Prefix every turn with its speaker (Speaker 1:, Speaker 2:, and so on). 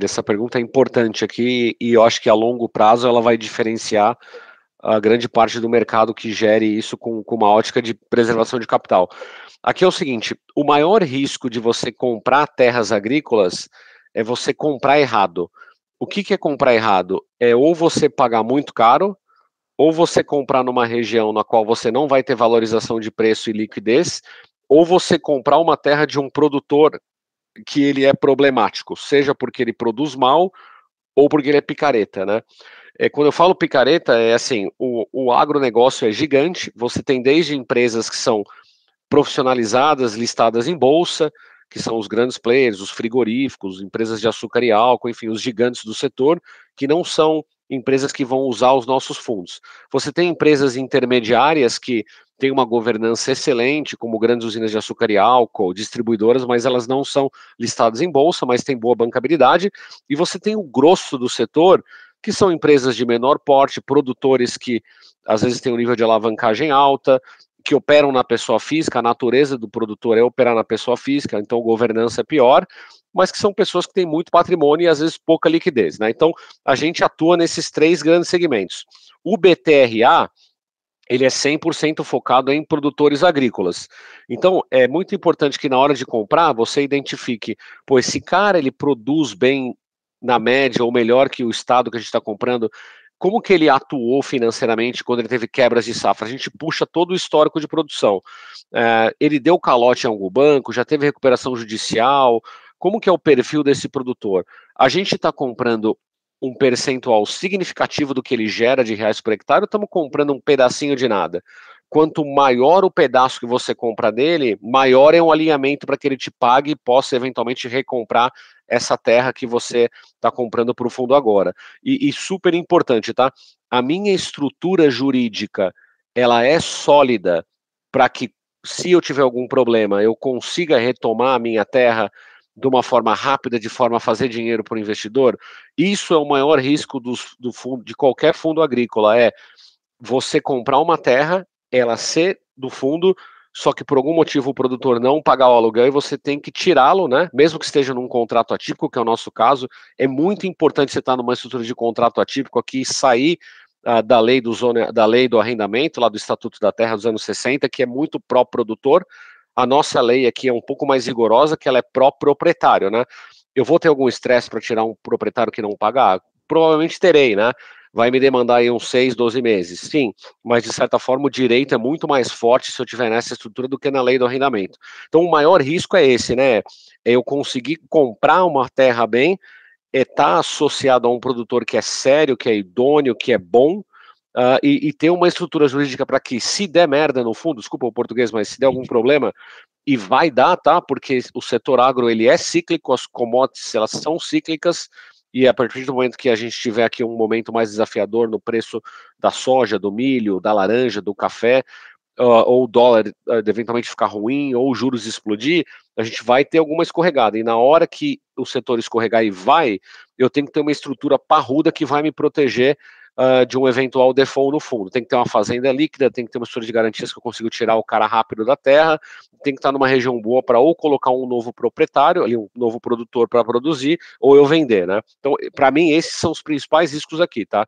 Speaker 1: Essa pergunta é importante aqui e eu acho que a longo prazo ela vai diferenciar a grande parte do mercado que gere isso com, com uma ótica de preservação de capital. Aqui é o seguinte: o maior risco de você comprar terras agrícolas é você comprar errado. O que, que é comprar errado? É ou você pagar muito caro, ou você comprar numa região na qual você não vai ter valorização de preço e liquidez, ou você comprar uma terra de um produtor que ele é problemático, seja porque ele produz mal ou porque ele é picareta, né? É, quando eu falo picareta, é assim, o, o agronegócio é gigante, você tem desde empresas que são profissionalizadas, listadas em bolsa, que são os grandes players, os frigoríficos, empresas de açúcar e álcool, enfim, os gigantes do setor, que não são empresas que vão usar os nossos fundos. Você tem empresas intermediárias que têm uma governança excelente, como grandes usinas de açúcar e álcool, distribuidoras, mas elas não são listadas em bolsa, mas têm boa bancabilidade. E você tem o grosso do setor, que são empresas de menor porte, produtores que às vezes têm um nível de alavancagem alta, que operam na pessoa física, a natureza do produtor é operar na pessoa física, então governança é pior, mas que são pessoas que têm muito patrimônio e às vezes pouca liquidez. Né? Então, a gente atua nesses três grandes segmentos. O BTRA, ele é 100% focado em produtores agrícolas. Então, é muito importante que na hora de comprar, você identifique, pô, esse cara, ele produz bem na média, ou melhor que o estado que a gente está comprando, como que ele atuou financeiramente quando ele teve quebras de safra? A gente puxa todo o histórico de produção. É, ele deu calote em algum banco, já teve recuperação judicial. Como que é o perfil desse produtor? A gente está comprando um percentual significativo do que ele gera de reais por hectare, ou estamos comprando um pedacinho de nada? quanto maior o pedaço que você compra dele, maior é um alinhamento para que ele te pague e possa eventualmente recomprar essa terra que você está comprando para o fundo agora. E, e super importante, tá? A minha estrutura jurídica ela é sólida para que, se eu tiver algum problema, eu consiga retomar a minha terra de uma forma rápida, de forma a fazer dinheiro para o investidor. Isso é o maior risco do fundo, de qualquer fundo agrícola. É você comprar uma terra ela ser do fundo, só que por algum motivo o produtor não pagar o aluguel e você tem que tirá-lo, né? Mesmo que esteja num contrato atípico, que é o nosso caso, é muito importante você estar numa estrutura de contrato atípico aqui e sair uh, da lei do zona, da lei do arrendamento, lá do Estatuto da Terra dos anos 60, que é muito pró-produtor. A nossa lei aqui é um pouco mais rigorosa, que ela é pró-proprietário, né? Eu vou ter algum estresse para tirar um proprietário que não pagar? Provavelmente terei, né? vai me demandar aí uns 6, 12 meses. Sim, mas de certa forma o direito é muito mais forte se eu tiver nessa estrutura do que na lei do arrendamento. Então o maior risco é esse, né? É eu conseguir comprar uma terra bem, estar é tá associado a um produtor que é sério, que é idôneo, que é bom, Uh, e, e, ter uma estrutura jurídica para que, se der merda no fundo, desculpa o português, mas se der algum problema, e vai dar, tá? Porque o setor agro ele é cíclico, as commodities elas são cíclicas, e a partir do momento que a gente tiver aqui um momento mais desafiador no preço da soja, do milho, da laranja, do café, uh, ou o dólar uh, eventualmente ficar ruim, ou juros explodir, a gente vai ter alguma escorregada. E na hora que o setor escorregar e vai, eu tenho que ter uma estrutura parruda que vai me proteger uh, de um eventual default no fundo. Tem que ter uma fazenda líquida, tem que ter uma estrutura de garantias que eu consigo tirar o cara rápido da terra, tem que estar numa região boa para ou colocar um novo proprietário, ali um novo produtor para produzir, ou eu vender, né? Então, para mim, esses são os principais riscos aqui, tá?